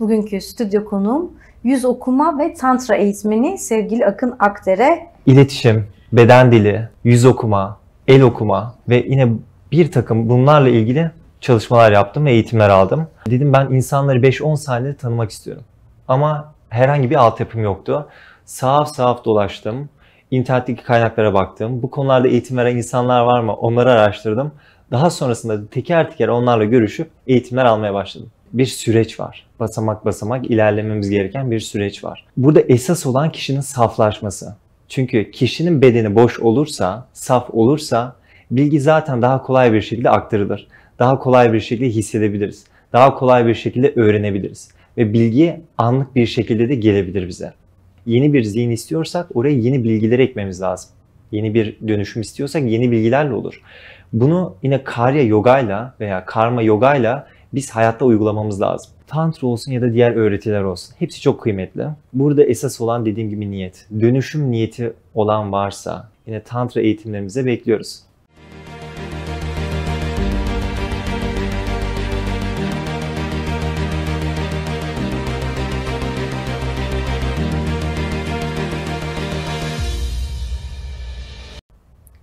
Bugünkü stüdyo konuğum yüz okuma ve tantra eğitmeni sevgili Akın Akdere. İletişim, beden dili, yüz okuma, el okuma ve yine bir takım bunlarla ilgili çalışmalar yaptım ve eğitimler aldım. Dedim ben insanları 5-10 saniyede tanımak istiyorum. Ama herhangi bir altyapım yoktu. Sahaf sahaf dolaştım. İnternetteki kaynaklara baktım. Bu konularda eğitim veren insanlar var mı? Onları araştırdım. Daha sonrasında teker teker onlarla görüşüp eğitimler almaya başladım bir süreç var. Basamak basamak ilerlememiz gereken bir süreç var. Burada esas olan kişinin saflaşması. Çünkü kişinin bedeni boş olursa, saf olursa bilgi zaten daha kolay bir şekilde aktarılır. Daha kolay bir şekilde hissedebiliriz. Daha kolay bir şekilde öğrenebiliriz. Ve bilgi anlık bir şekilde de gelebilir bize. Yeni bir zihin istiyorsak oraya yeni bilgiler ekmemiz lazım. Yeni bir dönüşüm istiyorsak yeni bilgilerle olur. Bunu yine karya yogayla veya karma yogayla biz hayatta uygulamamız lazım. Tantra olsun ya da diğer öğretiler olsun. Hepsi çok kıymetli. Burada esas olan dediğim gibi niyet. Dönüşüm niyeti olan varsa yine tantra eğitimlerimize bekliyoruz.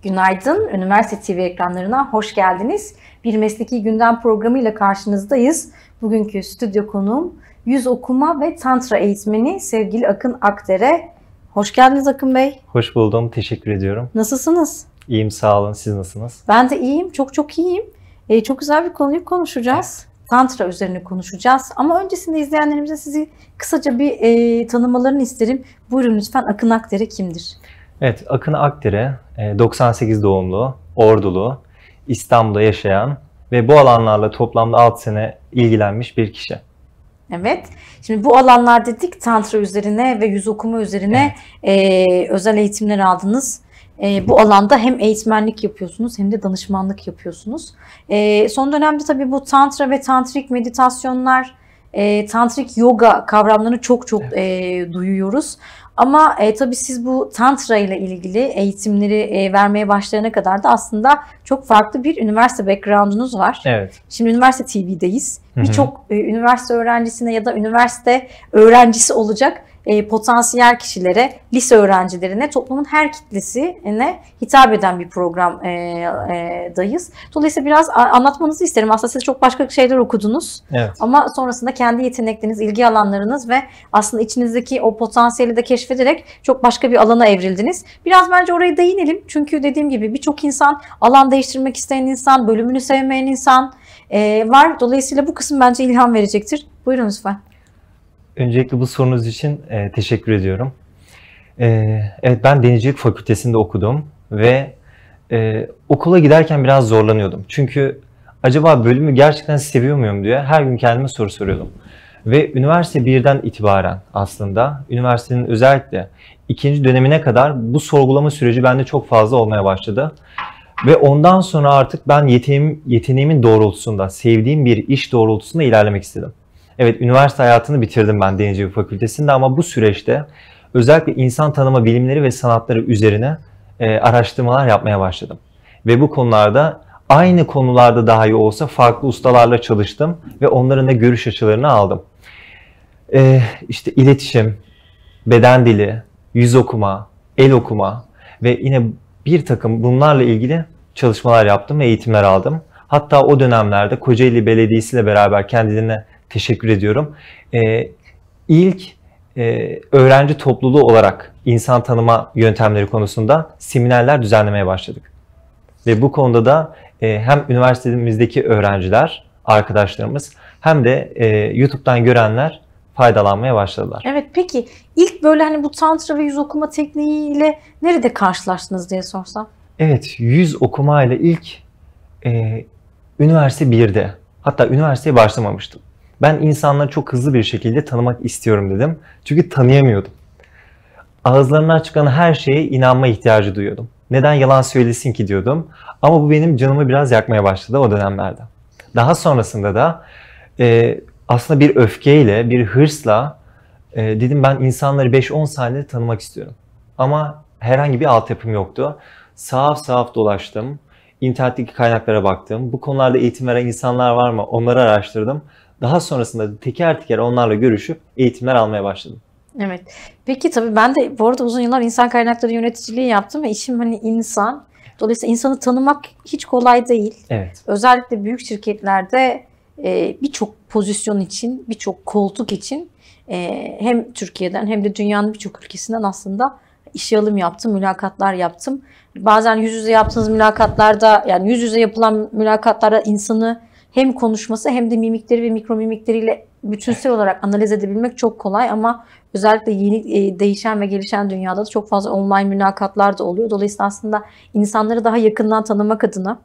Günaydın, Üniversite TV ekranlarına hoş geldiniz. Bir Mesleki Gündem programıyla karşınızdayız. Bugünkü stüdyo konuğum yüz okuma ve tantra eğitmeni sevgili Akın Akdere. Hoş geldiniz Akın Bey. Hoş buldum, teşekkür ediyorum. Nasılsınız? İyiyim, sağ olun. Siz nasılsınız? Ben de iyiyim, çok çok iyiyim. Ee, çok güzel bir konuyu konuşacağız. Evet. Tantra üzerine konuşacağız. Ama öncesinde izleyenlerimize sizi kısaca bir e, tanımalarını isterim. Buyurun lütfen Akın Akdere kimdir? Evet, Akın Akdire, 98 e, doğumlu, Ordulu, İstanbul'da yaşayan ve bu alanlarla toplamda 6 sene ilgilenmiş bir kişi. Evet. Şimdi bu alanlar dedik tantra üzerine ve yüz okuma üzerine evet. e, özel eğitimler aldınız. E, bu alanda hem eğitmenlik yapıyorsunuz hem de danışmanlık yapıyorsunuz. E, son dönemde tabii bu tantra ve tantrik meditasyonlar e, tantrik yoga kavramlarını çok çok evet. e, duyuyoruz. Ama e, tabii siz bu tantra ile ilgili eğitimleri e, vermeye başlayana kadar da aslında çok farklı bir üniversite background'unuz var. Evet. Şimdi üniversite TV'deyiz. Birçok e, üniversite öğrencisine ya da üniversite öğrencisi olacak e, potansiyel kişilere, lise öğrencilerine, toplumun her kitlesine hitap eden bir programdayız. E, e, Dolayısıyla biraz anlatmanızı isterim. Aslında siz çok başka şeyler okudunuz. Evet. Ama sonrasında kendi yetenekleriniz, ilgi alanlarınız ve aslında içinizdeki o potansiyeli de keşfederek çok başka bir alana evrildiniz. Biraz bence orayı değinelim. Çünkü dediğim gibi birçok insan, alan değiştirmek isteyen insan, bölümünü sevmeyen insan var. Dolayısıyla bu kısım bence ilham verecektir. Buyurun lütfen. Öncelikle bu sorunuz için e, teşekkür ediyorum. E, evet ben denizcilik fakültesinde okudum ve e, okula giderken biraz zorlanıyordum. Çünkü acaba bölümü gerçekten seviyor muyum diye her gün kendime soru soruyordum. Ve üniversite birden itibaren aslında üniversitenin özellikle ikinci dönemine kadar bu sorgulama süreci bende çok fazla olmaya başladı. Ve ondan sonra artık ben yeteneğim, yeteneğimin doğrultusunda, sevdiğim bir iş doğrultusunda ilerlemek istedim. Evet üniversite hayatını bitirdim ben Denizci Fakültesi'nde ama bu süreçte özellikle insan tanıma bilimleri ve sanatları üzerine e, araştırmalar yapmaya başladım. Ve bu konularda aynı konularda daha iyi olsa farklı ustalarla çalıştım ve onların da görüş açılarını aldım. E, işte iletişim, beden dili, yüz okuma, el okuma ve yine bir takım bunlarla ilgili çalışmalar yaptım ve eğitimler aldım. Hatta o dönemlerde Kocaeli Belediyesi ile beraber kendilerine Teşekkür ediyorum. Ee, ilk e, öğrenci topluluğu olarak insan tanıma yöntemleri konusunda seminerler düzenlemeye başladık. Ve bu konuda da e, hem üniversitemizdeki öğrenciler, arkadaşlarımız hem de e, YouTube'dan görenler faydalanmaya başladılar. Evet peki ilk böyle hani bu tantra ve yüz okuma tekniğiyle nerede karşılaştınız diye sorsam? Evet yüz okuma ile ilk e, üniversite 1'de hatta üniversiteye başlamamıştım. Ben insanları çok hızlı bir şekilde tanımak istiyorum dedim. Çünkü tanıyamıyordum. Ağızlarından çıkan her şeye inanma ihtiyacı duyuyordum. Neden yalan söylesin ki diyordum. Ama bu benim canımı biraz yakmaya başladı o dönemlerde. Daha sonrasında da e, aslında bir öfkeyle, bir hırsla e, dedim ben insanları 5-10 saniyede tanımak istiyorum. Ama herhangi bir altyapım yoktu. Sahaf sahaf dolaştım. İnternetteki kaynaklara baktım. Bu konularda eğitim veren insanlar var mı? Onları araştırdım. Daha sonrasında teker teker onlarla görüşüp eğitimler almaya başladım. Evet. Peki tabii ben de bu arada uzun yıllar insan kaynakları yöneticiliği yaptım ve işim hani insan. Dolayısıyla insanı tanımak hiç kolay değil. Evet. Özellikle büyük şirketlerde e, birçok pozisyon için, birçok koltuk için e, hem Türkiye'den hem de dünyanın birçok ülkesinden aslında işe alım yaptım, mülakatlar yaptım. Bazen yüz yüze yaptığınız mülakatlarda yani yüz yüze yapılan mülakatlarda insanı hem konuşması hem de mimikleri ve mikromimikleriyle bütünsel olarak analiz edebilmek çok kolay ama özellikle yeni e, değişen ve gelişen dünyada da çok fazla online mülakatlar da oluyor. Dolayısıyla aslında insanları daha yakından tanımak adına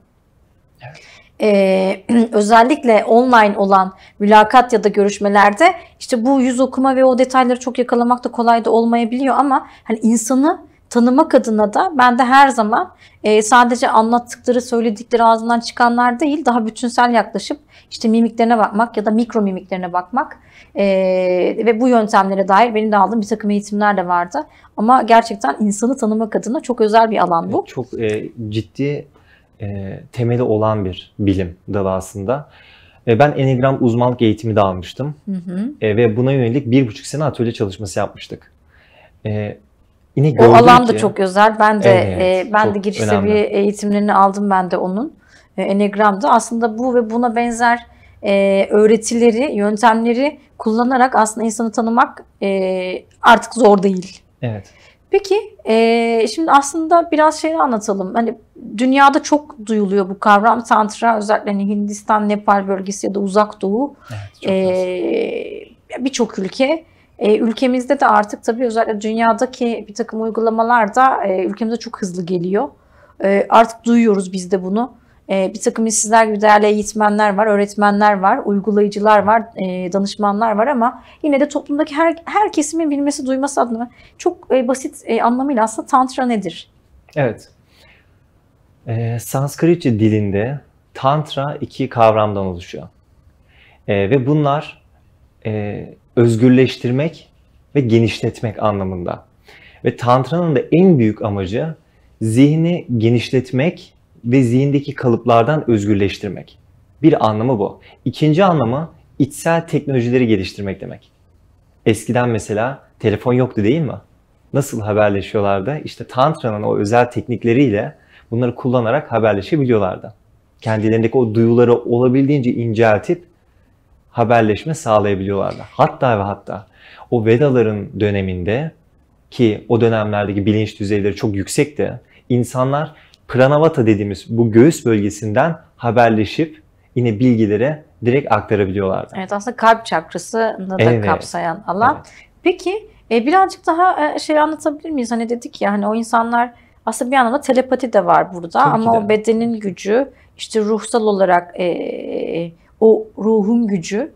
evet. Ee, özellikle online olan mülakat ya da görüşmelerde işte bu yüz okuma ve o detayları çok yakalamak da kolay da olmayabiliyor ama hani insanı tanımak adına da ben de her zaman e, sadece anlattıkları, söyledikleri ağzından çıkanlar değil, daha bütünsel yaklaşıp işte mimiklerine bakmak ya da mikro mimiklerine bakmak e, ve bu yöntemlere dair benim de aldığım bir takım eğitimler de vardı. Ama gerçekten insanı tanımak adına çok özel bir alan bu. Çok e, ciddi e, temeli olan bir bilim dalı aslında. E, ben enigram uzmanlık eğitimi de almıştım hı hı. E, ve buna yönelik bir buçuk sene atölye çalışması yapmıştık. E, ini o alan da çok özel. Ben de evet, e, ben de giriş önemli. seviye e, eğitimlerini aldım ben de onun. E, Enegram'da aslında bu ve buna benzer e, öğretileri, yöntemleri kullanarak aslında insanı tanımak e, artık zor değil. Evet. Peki e, şimdi aslında biraz şeyi anlatalım. Hani dünyada çok duyuluyor bu kavram tantra özellikle hani Hindistan, Nepal bölgesi ya da Uzak Doğu evet, e, birçok ülke e, ülkemizde de artık tabii özellikle dünyadaki bir takım uygulamalar da e, ülkemize çok hızlı geliyor. E, artık duyuyoruz biz de bunu. E, bir takım sizler gibi değerli eğitmenler var, öğretmenler var, uygulayıcılar var, e, danışmanlar var ama yine de toplumdaki her, her kesimin bilmesi, duyması adına çok e, basit e, anlamıyla aslında tantra nedir? Evet. Ee, Sanskritçe dilinde tantra iki kavramdan oluşuyor. Ee, ve bunlar e, özgürleştirmek ve genişletmek anlamında. Ve Tantra'nın da en büyük amacı zihni genişletmek ve zihindeki kalıplardan özgürleştirmek. Bir anlamı bu. İkinci anlamı içsel teknolojileri geliştirmek demek. Eskiden mesela telefon yoktu değil mi? Nasıl haberleşiyorlardı? İşte Tantra'nın o özel teknikleriyle bunları kullanarak haberleşebiliyorlardı. Kendilerindeki o duyuları olabildiğince inceltip haberleşme sağlayabiliyorlardı. Hatta ve hatta o Vedaların döneminde ki o dönemlerdeki bilinç düzeyleri çok yüksekti. İnsanlar Pranavata dediğimiz bu göğüs bölgesinden haberleşip yine bilgilere direkt aktarabiliyorlardı. Evet aslında kalp çakrasını da evet. kapsayan alan. Evet. Peki e, birazcık daha e, şey anlatabilir miyiz? Hani dedik ya hani o insanlar aslında bir anlamda telepati de var burada Tabii ama o bedenin gücü işte ruhsal olarak e, o ruhun gücü.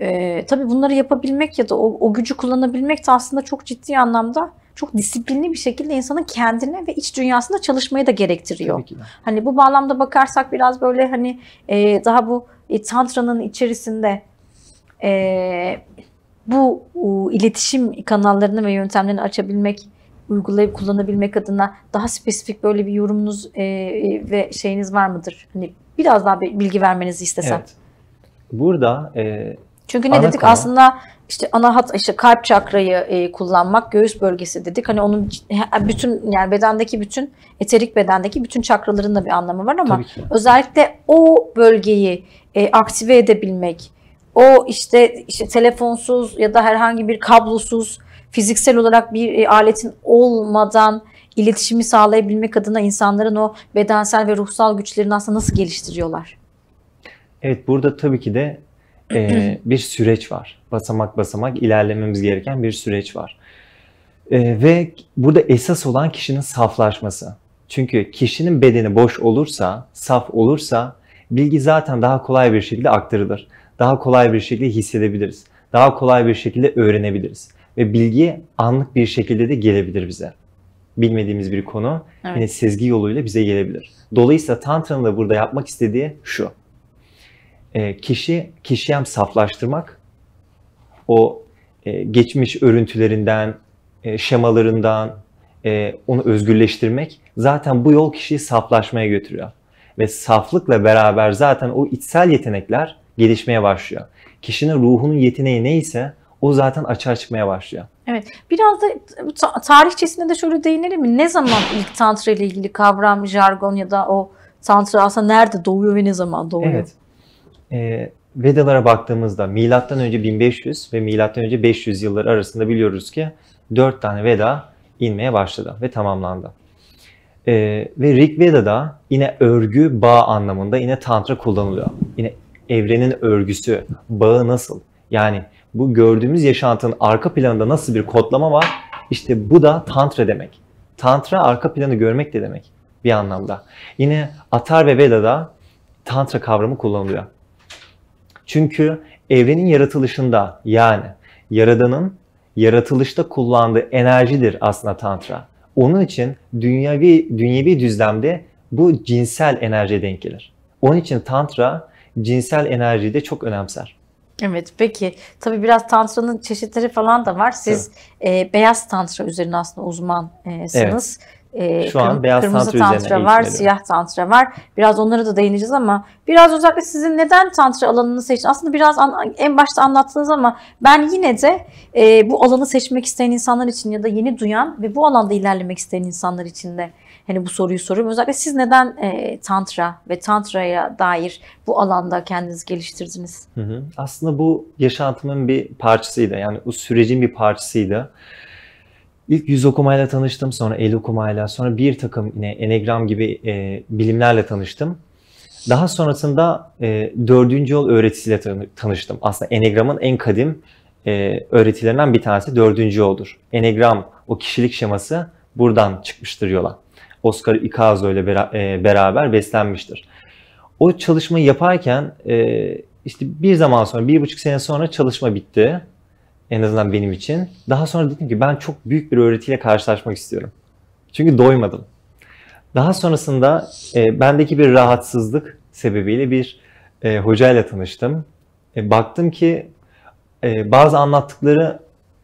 E, tabii bunları yapabilmek ya da o, o gücü kullanabilmek de aslında çok ciddi anlamda çok disiplinli bir şekilde insanın kendine ve iç dünyasında çalışmayı da gerektiriyor. Tabii ki de. Hani bu bağlamda bakarsak biraz böyle hani e, daha bu e, tantranın içerisinde e, bu e, iletişim kanallarını ve yöntemlerini açabilmek, uygulayıp kullanabilmek adına daha spesifik böyle bir yorumunuz e, e ve şeyiniz var mıdır? Hani biraz daha bir bilgi vermenizi istesem. Evet burada e, çünkü ne dedik kanal. aslında işte ana hat işte kalp çakrayı e, kullanmak göğüs bölgesi dedik. Hani onun bütün yani bedendeki bütün eterik bedendeki bütün çakraların da bir anlamı var ama özellikle o bölgeyi e, aktive edebilmek o işte işte telefonsuz ya da herhangi bir kablosuz fiziksel olarak bir e, aletin olmadan iletişimi sağlayabilmek adına insanların o bedensel ve ruhsal güçlerini aslında nasıl geliştiriyorlar? Evet burada tabii ki de e, bir süreç var. Basamak basamak ilerlememiz gereken bir süreç var. E, ve burada esas olan kişinin saflaşması. Çünkü kişinin bedeni boş olursa, saf olursa bilgi zaten daha kolay bir şekilde aktarılır. Daha kolay bir şekilde hissedebiliriz. Daha kolay bir şekilde öğrenebiliriz. Ve bilgi anlık bir şekilde de gelebilir bize. Bilmediğimiz bir konu evet. yine sezgi yoluyla bize gelebilir. Dolayısıyla Tantra'nın da burada yapmak istediği şu e, kişi kişiyi hem saflaştırmak o e, geçmiş örüntülerinden, e, şemalarından onu özgürleştirmek zaten bu yol kişiyi saflaşmaya götürüyor. Ve saflıkla beraber zaten o içsel yetenekler gelişmeye başlıyor. Kişinin ruhunun yeteneği neyse o zaten açığa çıkmaya başlıyor. Evet. Biraz da tarihçesine de şöyle değinelim mi? Ne zaman ilk tantra ile ilgili kavram, jargon ya da o tantra aslında nerede doğuyor ve ne zaman doğuyor? Evet e, Vedalara baktığımızda milattan önce 1500 ve milattan önce 500 yılları arasında biliyoruz ki 4 tane Veda inmeye başladı ve tamamlandı. E, ve Rig Veda'da yine örgü, bağ anlamında yine tantra kullanılıyor. Yine evrenin örgüsü, bağı nasıl? Yani bu gördüğümüz yaşantının arka planında nasıl bir kodlama var? İşte bu da tantra demek. Tantra arka planı görmek de demek bir anlamda. Yine Atar ve Veda'da tantra kavramı kullanılıyor. Çünkü evrenin yaratılışında yani yaradanın yaratılışta kullandığı enerjidir aslında tantra. Onun için dünyevi, dünyevi düzlemde bu cinsel enerjiye denk gelir. Onun için tantra cinsel enerjiyi de çok önemser. Evet peki tabi biraz tantranın çeşitleri falan da var. Siz evet. e, beyaz tantra üzerine aslında uzmansınız. Evet. E, Şu an beyaz kırmızı tantra, tantra var, siyah tantra var. Biraz onlara da değineceğiz ama biraz özellikle sizin neden tantra alanını seçin? Aslında biraz an, en başta anlattınız ama ben yine de e, bu alanı seçmek isteyen insanlar için ya da yeni duyan ve bu alanda ilerlemek isteyen insanlar için de hani bu soruyu soruyorum. Özellikle siz neden e, tantra ve tantraya dair bu alanda kendinizi geliştirdiniz? Hı hı. Aslında bu yaşantımın bir parçasıydı. Yani o sürecin bir parçasıydı. İlk yüz okumayla tanıştım, sonra el okumayla, sonra bir takım yine enegram gibi e, bilimlerle tanıştım. Daha sonrasında e, dördüncü yol öğretisiyle tanıştım. Aslında enegramın en kadim e, öğretilerinden bir tanesi dördüncü yoldur. Enegram, o kişilik şeması buradan çıkmıştır yola. Oscar Icazzo ile bera, e, beraber beslenmiştir. O çalışmayı yaparken e, işte bir zaman sonra, bir buçuk sene sonra çalışma bitti. En azından benim için. Daha sonra dedim ki ben çok büyük bir öğretiyle karşılaşmak istiyorum. Çünkü doymadım. Daha sonrasında e, bendeki bir rahatsızlık sebebiyle bir e, hocayla tanıştım. E, baktım ki e, bazı anlattıkları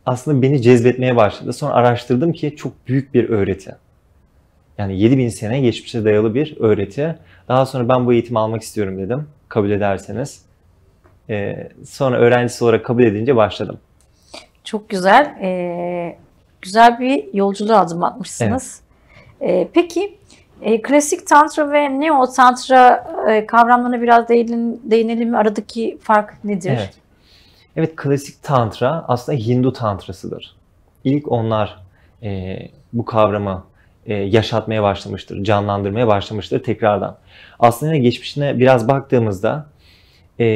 aslında beni cezbetmeye başladı. Sonra araştırdım ki çok büyük bir öğreti. Yani 7000 sene geçmişe dayalı bir öğreti. Daha sonra ben bu eğitimi almak istiyorum dedim. Kabul ederseniz. E, sonra öğrencisi olarak kabul edince başladım. Çok güzel. Ee, güzel bir yolculuğa adım atmışsınız. Evet. Ee, peki e, klasik tantra ve neo tantra e, kavramlarına biraz değinelim, değinelim. Aradaki fark nedir? Evet. Evet klasik tantra aslında Hindu tantrasıdır. İlk onlar e, bu kavramı e, yaşatmaya başlamıştır, canlandırmaya başlamıştır tekrardan. Aslında geçmişine biraz baktığımızda e,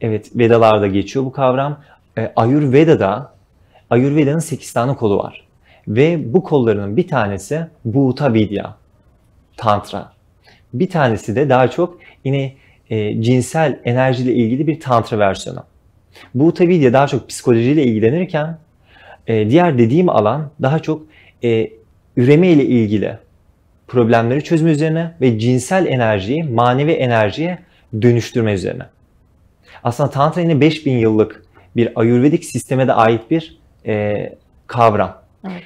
evet Vedalarda geçiyor bu kavram. E, Ayurveda'da Ayurveda'nın 8 tane kolu var. Ve bu kollarının bir tanesi Bhuta Vidya, Tantra. Bir tanesi de daha çok yine e, cinsel enerjiyle ilgili bir Tantra versiyonu. Bhuta Vidya daha çok psikolojiyle ilgilenirken e, diğer dediğim alan daha çok e, üreme ile ilgili problemleri çözme üzerine ve cinsel enerjiyi manevi enerjiye dönüştürme üzerine. Aslında Tantra yine 5000 yıllık bir ayurvedik sisteme de ait bir e, kavram. Evet.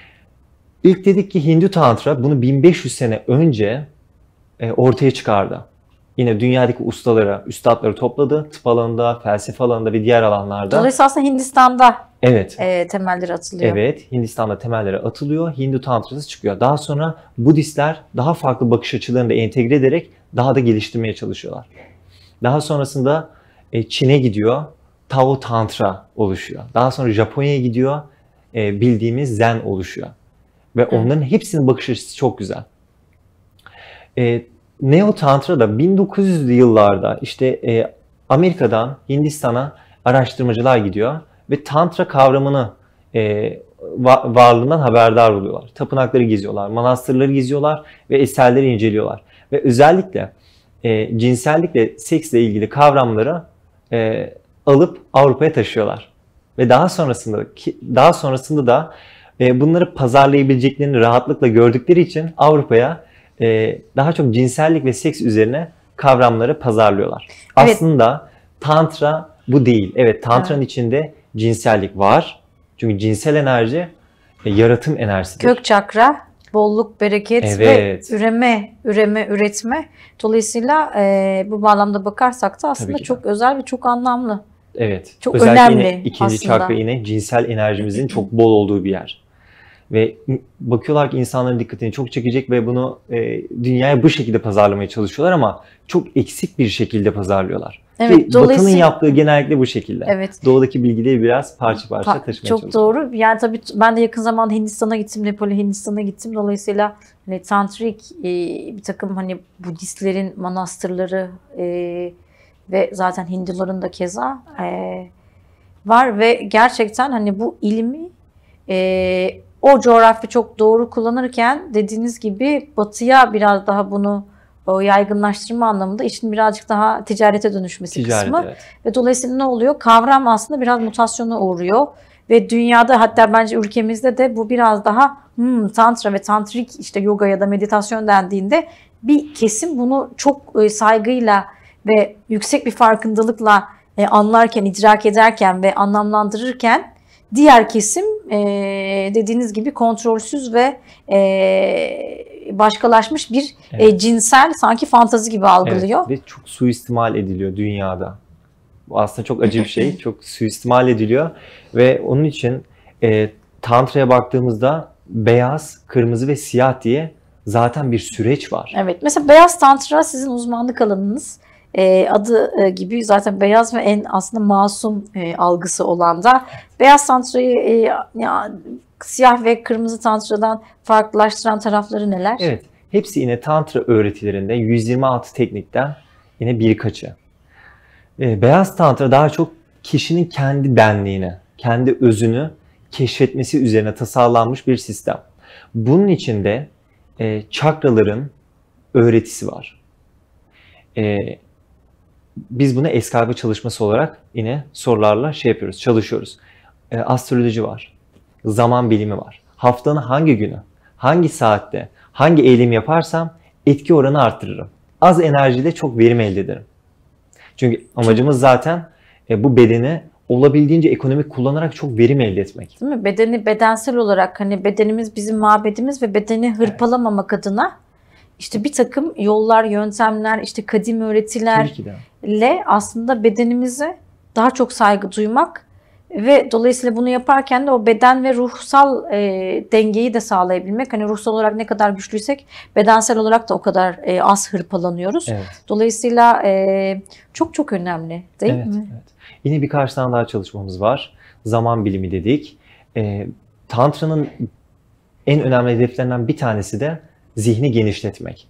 İlk dedik ki Hindu Tantra bunu 1500 sene önce e, ortaya çıkardı. Yine dünyadaki ustalara, üstadları topladı. Tıp alanında, felsefe alanında ve diğer alanlarda. Dolayısıyla aslında Hindistan'da evet. e, temelleri atılıyor. Evet, Hindistan'da temelleri atılıyor. Hindu Tantrası çıkıyor. Daha sonra Budistler daha farklı bakış açılarını da entegre ederek daha da geliştirmeye çalışıyorlar. Daha sonrasında e, Çin'e gidiyor. Tao Tantra oluşuyor. Daha sonra Japonya'ya gidiyor. E, bildiğimiz Zen oluşuyor. Ve Hı. onların hepsinin bakış açısı çok güzel. E, Neo Tantra da 1900'lü yıllarda işte e, Amerika'dan Hindistan'a araştırmacılar gidiyor ve Tantra kavramını e, varlığından haberdar oluyorlar. Tapınakları geziyorlar, manastırları geziyorlar ve eserleri inceliyorlar. Ve özellikle e, cinsellikle seksle ilgili kavramları e, alıp Avrupa'ya taşıyorlar. Ve daha sonrasında daha sonrasında da e, bunları pazarlayabileceklerini rahatlıkla gördükleri için Avrupa'ya e, daha çok cinsellik ve seks üzerine kavramları pazarlıyorlar. Evet. Aslında tantra bu değil. Evet tantranın evet. içinde cinsellik var. Çünkü cinsel enerji e, yaratım enerjisidir. Kök çakra, bolluk, bereket evet. ve üreme, üreme, üretme. Dolayısıyla e, bu bağlamda bakarsak da aslında çok özel ve çok anlamlı. Evet. Çok Özellikle önemli yine ikinci aslında. çakra yine cinsel enerjimizin çok bol olduğu bir yer. Ve bakıyorlar ki insanların dikkatini çok çekecek ve bunu e, dünyaya bu şekilde pazarlamaya çalışıyorlar ama çok eksik bir şekilde pazarlıyorlar. Evet, dolayısıyla... Batı'nın yaptığı genellikle bu şekilde. Evet. Doğudaki bilgileri biraz parça parça pa- taşımaya Çok doğru. Yani tabii ben de yakın zaman Hindistan'a gittim, Nepal'e Hindistan'a gittim. Dolayısıyla hani tantrik e, bir takım hani Budistlerin manastırları, e, ve zaten Hinduların da keza e, var ve gerçekten hani bu ilmi e, o coğrafya çok doğru kullanırken dediğiniz gibi batıya biraz daha bunu o yaygınlaştırma anlamında işin birazcık daha ticarete dönüşmesi Ticaret, kısmı. Evet. Ve dolayısıyla ne oluyor? Kavram aslında biraz mutasyona uğruyor. Ve dünyada hatta bence ülkemizde de bu biraz daha hmm, tantra ve tantrik işte yoga ya da meditasyon dendiğinde bir kesim bunu çok e, saygıyla ve yüksek bir farkındalıkla e, anlarken, idrak ederken ve anlamlandırırken diğer kesim e, dediğiniz gibi kontrolsüz ve e, başkalaşmış bir e, evet. e, cinsel sanki fantazi gibi algılıyor. Evet. Ve çok suistimal ediliyor dünyada. Aslında çok acı bir şey. çok suistimal ediliyor ve onun için e, Tantra'ya baktığımızda beyaz, kırmızı ve siyah diye zaten bir süreç var. Evet. Mesela beyaz tantra sizin uzmanlık alanınız e, adı e, gibi zaten beyaz ve en aslında masum e, algısı olan da beyaz tantrayı e, ya, siyah ve kırmızı tantradan farklılaştıran tarafları neler? Evet. Hepsi yine tantra öğretilerinde 126 teknikten yine birkaçı. E, beyaz tantra daha çok kişinin kendi benliğine, kendi özünü keşfetmesi üzerine tasarlanmış bir sistem. Bunun içinde e, çakraların öğretisi var. E, biz bunu eskalbe çalışması olarak yine sorularla şey yapıyoruz, çalışıyoruz. E, astroloji var, zaman bilimi var. Haftanın hangi günü, hangi saatte, hangi eylemi yaparsam etki oranı arttırırım. Az enerjide çok verim elde ederim. Çünkü amacımız zaten e, bu bedeni olabildiğince ekonomik kullanarak çok verim elde etmek. Değil mi? Bedeni bedensel olarak hani bedenimiz bizim mabedimiz ve bedeni hırpalamamak evet. adına işte bir takım yollar, yöntemler, işte kadim öğretilerle aslında bedenimize daha çok saygı duymak ve dolayısıyla bunu yaparken de o beden ve ruhsal e, dengeyi de sağlayabilmek. Hani ruhsal olarak ne kadar güçlüysek bedensel olarak da o kadar e, az hırpalanıyoruz. Evet. Dolayısıyla e, çok çok önemli değil evet, mi? Evet. Yine birkaç tane daha çalışmamız var. Zaman bilimi dedik. E, Tantra'nın en önemli hedeflerinden bir tanesi de zihni genişletmek.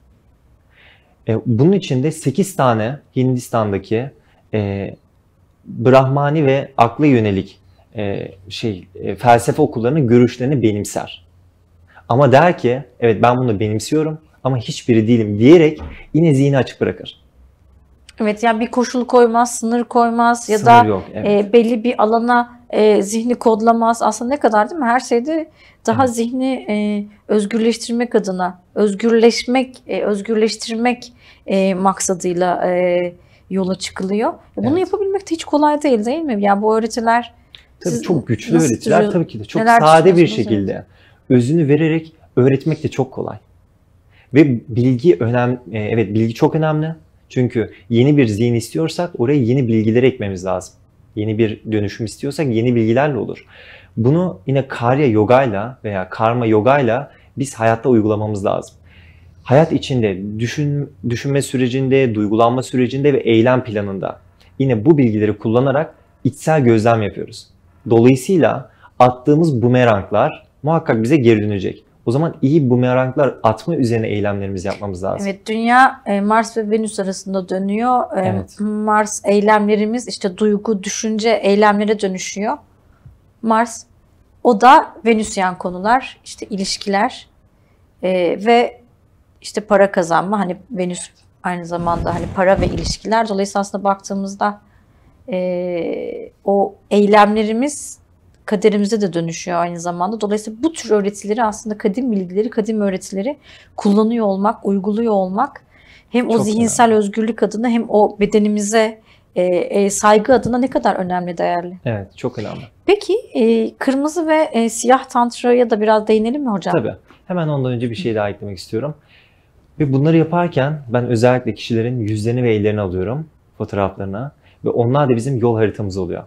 E, bunun için de 8 tane Hindistan'daki e, Brahmani ve akla yönelik e, şey e, felsefe okullarının görüşlerini benimser. Ama der ki evet ben bunu benimsiyorum ama hiçbiri değilim diyerek yine zihni açık bırakır. Evet yani bir koşul koymaz, sınır koymaz ya sınır da yok, evet. e, belli bir alana e, zihni kodlamaz. Aslında ne kadar değil mi? Her şeyde daha evet. zihni e, özgürleştirmek adına, özgürleşmek, e, özgürleştirmek e, maksadıyla e, yola çıkılıyor. E, bunu yapabilmek de hiç kolay değil değil mi? Yani bu öğretiler Tabii çok güçlü öğretiler tabii ki de çok sade bir şekilde evet. özünü vererek öğretmek de çok kolay. Ve bilgi önemli, e, evet bilgi çok önemli. Çünkü yeni bir zihin istiyorsak oraya yeni bilgiler ekmemiz lazım. Yeni bir dönüşüm istiyorsak yeni bilgilerle olur. Bunu yine karya yogayla veya karma yogayla biz hayatta uygulamamız lazım. Hayat içinde, düşün, düşünme sürecinde, duygulanma sürecinde ve eylem planında yine bu bilgileri kullanarak içsel gözlem yapıyoruz. Dolayısıyla attığımız bumeranglar muhakkak bize geri dönecek. O zaman iyi bumeranglar atma üzerine eylemlerimizi yapmamız lazım. Evet, dünya e, Mars ve Venüs arasında dönüyor. E, evet. Mars eylemlerimiz işte duygu, düşünce eylemlere dönüşüyor. Mars o da Venüsyen konular, işte ilişkiler e, ve işte para kazanma. Hani Venüs aynı zamanda hani para ve ilişkiler. Dolayısıyla aslında baktığımızda e, o eylemlerimiz kaderimize de dönüşüyor aynı zamanda. Dolayısıyla bu tür öğretileri aslında kadim bilgileri, kadim öğretileri kullanıyor olmak, uyguluyor olmak hem Çok o zihinsel önemli. özgürlük adına hem o bedenimize e, e, saygı adına ne kadar önemli, değerli. Evet, çok önemli. Peki e, kırmızı ve e, siyah tantraya da biraz değinelim mi hocam? Tabii. Hemen ondan önce bir şey daha eklemek istiyorum. Ve bunları yaparken ben özellikle kişilerin yüzlerini ve ellerini alıyorum fotoğraflarına ve onlar da bizim yol haritamız oluyor.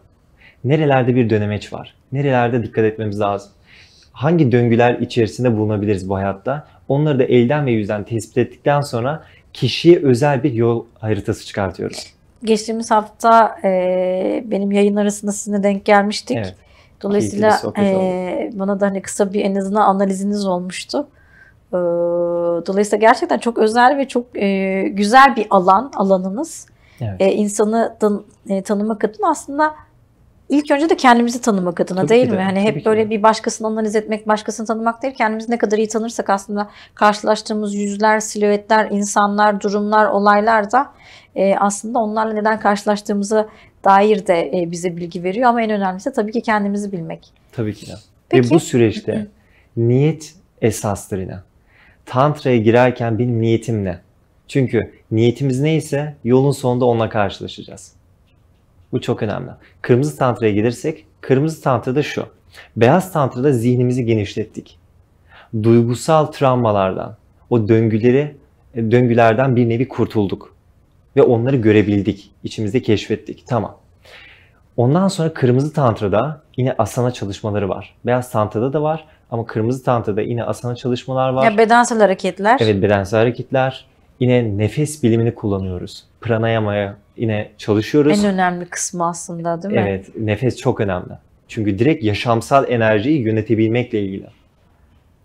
Nerelerde bir dönemeç var? Nerelerde dikkat etmemiz lazım? Hangi döngüler içerisinde bulunabiliriz bu hayatta? Onları da elden ve yüzden tespit ettikten sonra kişiye özel bir yol haritası çıkartıyoruz geçtiğimiz hafta e, benim yayın arasında sizinle denk gelmiştik. Evet. Dolayısıyla e, bana da hani kısa bir en azından analiziniz olmuştu. E, dolayısıyla gerçekten çok özel ve çok e, güzel bir alan, alanınız. Evet. E, insanı tan e, tanımak adına aslında ilk önce de kendimizi tanımak adına tabii değil de, mi? Hani hep böyle de. bir başkasını analiz etmek, başkasını tanımak değil. Kendimizi ne kadar iyi tanırsak aslında karşılaştığımız yüzler, silüetler, insanlar, durumlar, olaylar da e, aslında onlarla neden karşılaştığımızı dair de e, bize bilgi veriyor ama en önemlisi tabii ki kendimizi bilmek. Tabii ki. Peki. Ve bu süreçte niyet esastır yine. Tantra'ya girerken benim niyetim ne? Çünkü niyetimiz neyse yolun sonunda onunla karşılaşacağız. Bu çok önemli. Kırmızı tantraya gelirsek, kırmızı tantra da şu. Beyaz tantrada zihnimizi genişlettik. Duygusal travmalardan, o döngüleri, e, döngülerden bir nevi kurtulduk ve onları görebildik. içimizde keşfettik. Tamam. Ondan sonra kırmızı tantrada yine asana çalışmaları var. Beyaz tantrada da var ama kırmızı tantrada yine asana çalışmalar var. Ya bedensel hareketler. Evet bedensel hareketler. Yine nefes bilimini kullanıyoruz. Pranayama'ya yine çalışıyoruz. En önemli kısmı aslında değil mi? Evet nefes çok önemli. Çünkü direkt yaşamsal enerjiyi yönetebilmekle ilgili.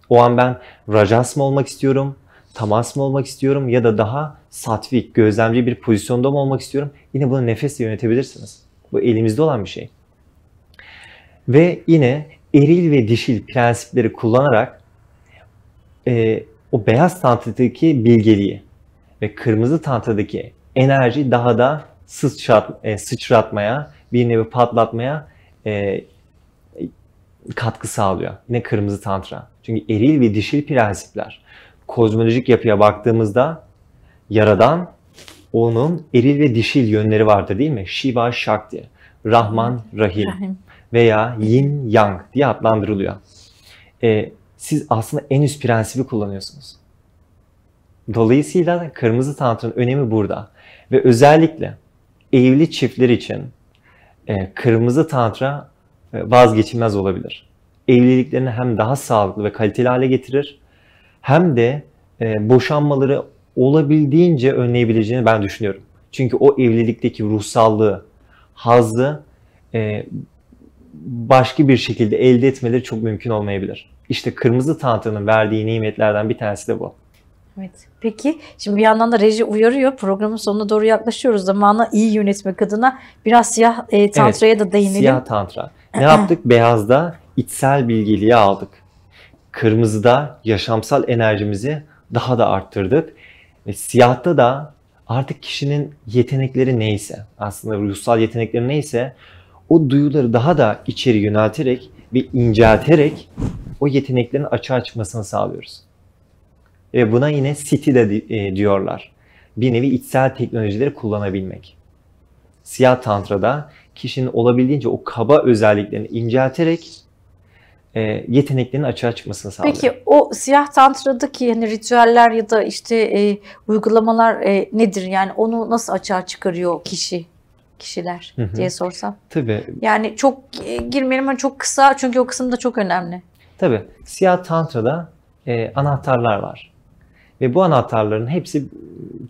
O an ben Rajasma olmak istiyorum, temas mı olmak istiyorum ya da daha satvik, gözlemci bir pozisyonda mı olmak istiyorum? Yine bunu nefesle yönetebilirsiniz. Bu elimizde olan bir şey. Ve yine eril ve dişil prensipleri kullanarak e, o beyaz tantradaki bilgeliği ve kırmızı tantradaki enerji daha da sıçrat, e, sıçratmaya, bir nevi patlatmaya e, katkı sağlıyor. Yine kırmızı tantra. Çünkü eril ve dişil prensipler kozmolojik yapıya baktığımızda Yaradan onun eril ve dişil yönleri vardır değil mi? Shiva Shakti, Rahman Rahim, veya Yin Yang diye adlandırılıyor. Ee, siz aslında en üst prensibi kullanıyorsunuz. Dolayısıyla kırmızı tantrın önemi burada. Ve özellikle evli çiftler için e, kırmızı tantra e, vazgeçilmez olabilir. Evliliklerini hem daha sağlıklı ve kaliteli hale getirir hem de e, boşanmaları olabildiğince önleyebileceğini ben düşünüyorum. Çünkü o evlilikteki ruhsallığı, hazzı e, başka bir şekilde elde etmeleri çok mümkün olmayabilir. İşte kırmızı tahtanın verdiği nimetlerden bir tanesi de bu. Evet. Peki şimdi bir yandan da reji uyarıyor. Programın sonuna doğru yaklaşıyoruz. Zamanı iyi yönetmek adına biraz siyah e, tantraya evet, da değinelim. Siyah tantra. Ne yaptık? Beyazda içsel bilgiliği aldık. Kırmızıda yaşamsal enerjimizi daha da arttırdık. Ve siyahta da artık kişinin yetenekleri neyse, aslında ruhsal yetenekleri neyse o duyuları daha da içeri yönelterek ve incelterek o yeteneklerin açığa çıkmasını sağlıyoruz. Ve buna yine City de e, diyorlar. Bir nevi içsel teknolojileri kullanabilmek. Siyah Tantra'da kişinin olabildiğince o kaba özelliklerini incelterek e, yeteneklerinin açığa çıkmasını sağlıyor. Peki o siyah tantradaki hani ritüeller ya da işte e, uygulamalar e, nedir? Yani onu nasıl açığa çıkarıyor kişi? kişiler hı hı. diye sorsam. Tabii. Yani çok e, girmeyelim ama hani çok kısa çünkü o kısım da çok önemli. Tabii. Siyah Tantra'da e, anahtarlar var. Ve bu anahtarların hepsi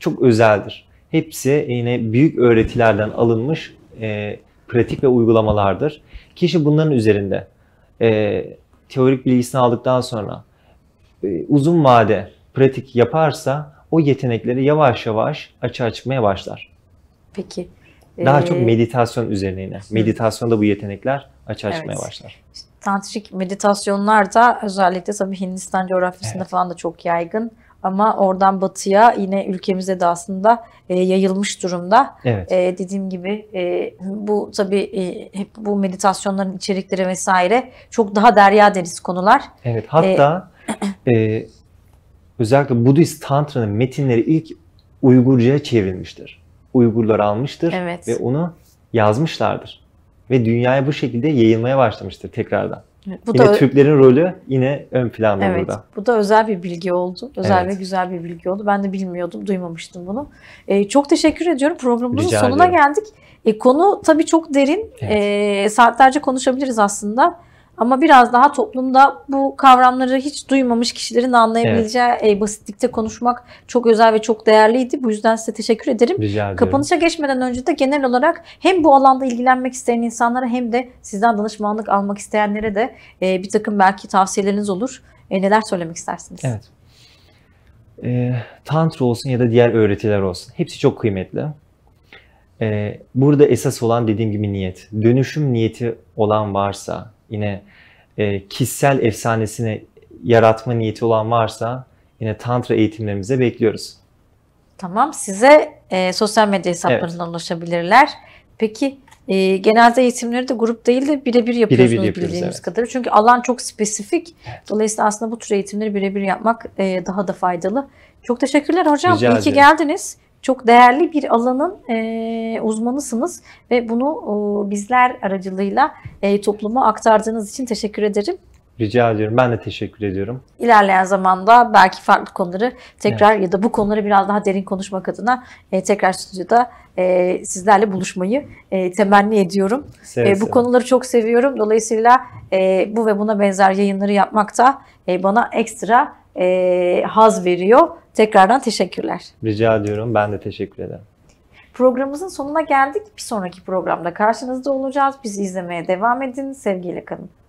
çok özeldir. Hepsi yine büyük öğretilerden alınmış e, pratik ve uygulamalardır. Kişi bunların üzerinde e, teorik bilgisini aldıktan sonra e, uzun vade pratik yaparsa o yetenekleri yavaş yavaş açığa çıkmaya başlar. Peki. Daha ee... çok meditasyon üzerine yine. Meditasyonda bu yetenekler açığa evet. çıkmaya başlar. Tantrik meditasyonlar da özellikle tabii Hindistan coğrafyasında evet. falan da çok yaygın ama oradan batıya yine ülkemize de aslında e, yayılmış durumda. Evet. E, dediğim gibi e, bu tabii e, hep bu meditasyonların içerikleri vesaire çok daha derya deniz konular. Evet hatta e, e, özellikle Budist Tantra'nın metinleri ilk Uygurca'ya çevrilmiştir. Uygurlar almıştır evet. ve onu yazmışlardır. Ve dünyaya bu şekilde yayılmaya başlamıştır tekrardan. Bu yine da Türklerin rolü yine ön planda evet, burada. Bu da özel bir bilgi oldu. Özel evet. ve güzel bir bilgi oldu. Ben de bilmiyordum, duymamıştım bunu. Ee, çok teşekkür ediyorum. Programımızın Rica sonuna ederim. geldik. E, konu tabii çok derin. Evet. E, saatlerce konuşabiliriz aslında. Ama biraz daha toplumda bu kavramları hiç duymamış kişilerin anlayabileceği evet. E, basitlikte konuşmak çok özel ve çok değerliydi. Bu yüzden size teşekkür ederim. Rica ederim. Kapanışa geçmeden önce de genel olarak hem bu alanda ilgilenmek isteyen insanlara hem de sizden danışmanlık almak isteyenlere de e, bir takım belki tavsiyeleriniz olur. E, neler söylemek istersiniz? Evet. E, tantra olsun ya da diğer öğretiler olsun. Hepsi çok kıymetli. E, burada esas olan dediğim gibi niyet. Dönüşüm niyeti olan varsa yine e, kişisel efsanesini yaratma niyeti olan varsa yine tantra eğitimlerimize bekliyoruz. Tamam size e, sosyal medya hesaplarından evet. ulaşabilirler. Peki e, genelde eğitimleri de grup değil de birebir yapıyorsunuz bire bir bildiğimiz evet. kadarıyla. Çünkü alan çok spesifik. Evet. Dolayısıyla aslında bu tür eğitimleri birebir yapmak e, daha da faydalı. Çok teşekkürler hocam. Rica İyi ki geldiniz çok değerli bir alanın e, uzmanısınız ve bunu e, bizler aracılığıyla e, topluma aktardığınız için teşekkür ederim. Rica ediyorum. Ben de teşekkür ediyorum. İlerleyen zamanda belki farklı konuları tekrar evet. ya da bu konuları biraz daha derin konuşmak adına e, tekrar stüdyoda e, sizlerle buluşmayı e, temenni ediyorum. Seve, e, bu seve. konuları çok seviyorum. Dolayısıyla e, bu ve buna benzer yayınları yapmak da e, bana ekstra e, haz veriyor. Tekrardan teşekkürler. Rica ediyorum. Ben de teşekkür ederim. Programımızın sonuna geldik. Bir sonraki programda karşınızda olacağız. Bizi izlemeye devam edin. Sevgiyle kalın.